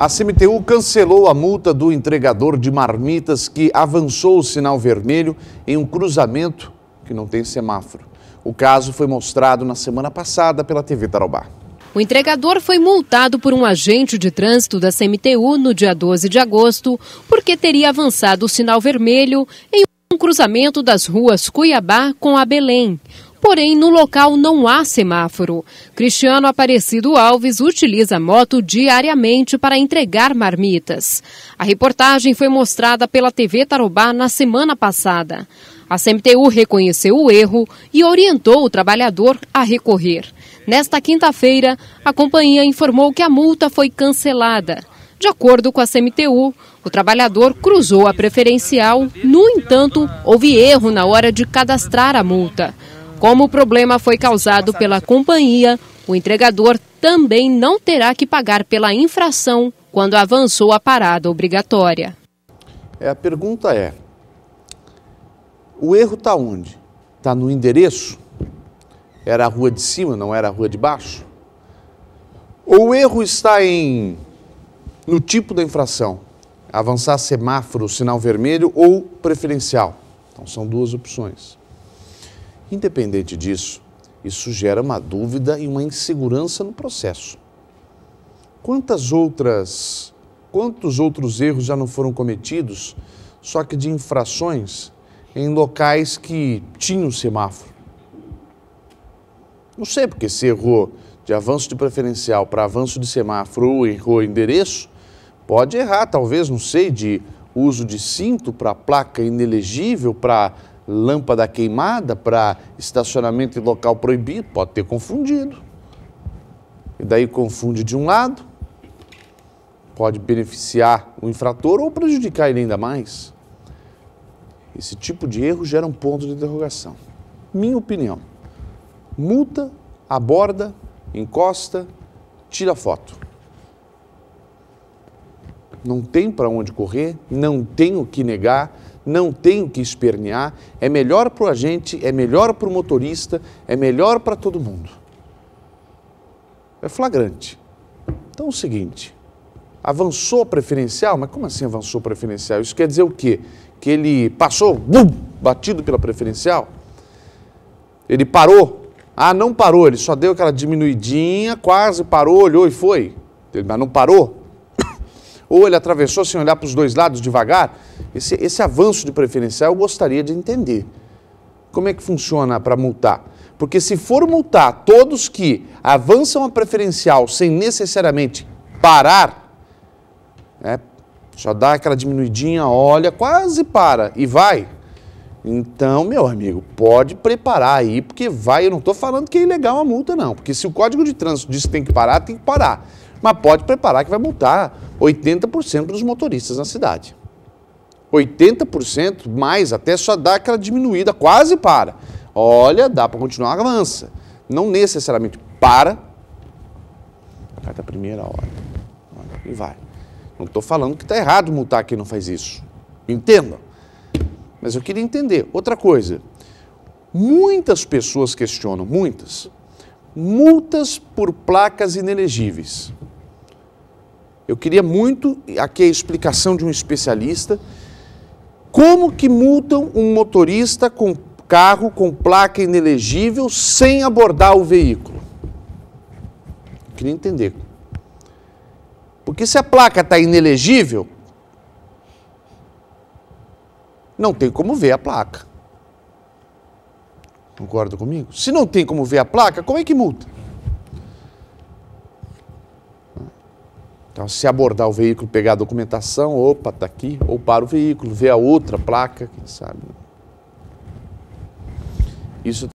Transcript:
A CMTU cancelou a multa do entregador de marmitas que avançou o sinal vermelho em um cruzamento que não tem semáforo. O caso foi mostrado na semana passada pela TV Tarobá. O entregador foi multado por um agente de trânsito da CMTU no dia 12 de agosto porque teria avançado o sinal vermelho em um cruzamento das ruas Cuiabá com a Belém. Porém, no local não há semáforo. Cristiano Aparecido Alves utiliza moto diariamente para entregar marmitas. A reportagem foi mostrada pela TV Tarobá na semana passada. A CMTU reconheceu o erro e orientou o trabalhador a recorrer. Nesta quinta-feira, a companhia informou que a multa foi cancelada. De acordo com a CMTU, o trabalhador cruzou a preferencial, no entanto, houve erro na hora de cadastrar a multa. Como o problema foi causado pela companhia, o entregador também não terá que pagar pela infração quando avançou a parada obrigatória. É, a pergunta é: o erro está onde? Está no endereço? Era a rua de cima, não era a rua de baixo? Ou o erro está em no tipo da infração? Avançar semáforo, sinal vermelho ou preferencial? Então são duas opções. Independente disso, isso gera uma dúvida e uma insegurança no processo. Quantas outras, quantos outros erros já não foram cometidos, só que de infrações em locais que tinham semáforo? Não sei porque se errou de avanço de preferencial para avanço de semáforo ou errou endereço, pode errar, talvez, não sei, de uso de cinto para placa inelegível, para lâmpada queimada para estacionamento em local proibido, pode ter confundido. E daí confunde de um lado, pode beneficiar o infrator ou prejudicar ele ainda mais. Esse tipo de erro gera um ponto de interrogação. Minha opinião: multa, aborda, encosta, tira foto. Não tem para onde correr, não tem o que negar não tem o que espernear, é melhor para o agente, é melhor para o motorista, é melhor para todo mundo. É flagrante. Então é o seguinte, avançou a preferencial, mas como assim avançou a preferencial? Isso quer dizer o quê? Que ele passou, bum, batido pela preferencial? Ele parou? Ah, não parou, ele só deu aquela diminuidinha, quase parou, olhou e foi. Mas não parou? ou ele atravessou sem olhar para os dois lados devagar. Esse, esse avanço de preferencial eu gostaria de entender. Como é que funciona para multar? Porque se for multar todos que avançam a preferencial sem necessariamente parar, né, só dá aquela diminuidinha, olha, quase para e vai. Então, meu amigo, pode preparar aí, porque vai. Eu não estou falando que é ilegal a multa, não. Porque se o Código de Trânsito diz que tem que parar, tem que parar. Mas pode preparar que vai multar 80% dos motoristas na cidade. 80% mais, até só dá aquela diminuída, quase para. Olha, dá para continuar, avança. Não necessariamente para. da primeira hora. Olha, e vai. Não estou falando que está errado multar quem não faz isso. Entenda. Mas eu queria entender. Outra coisa. Muitas pessoas questionam, muitas, multas por placas inelegíveis. Eu queria muito aqui a explicação de um especialista. Como que multam um motorista com carro com placa inelegível sem abordar o veículo? Eu queria entender. Porque se a placa está inelegível, não tem como ver a placa. Concorda comigo? Se não tem como ver a placa, como é que multa? se abordar o veículo, pegar a documentação, opa, está aqui, ou para o veículo, ver a outra placa, quem sabe. Né? Isso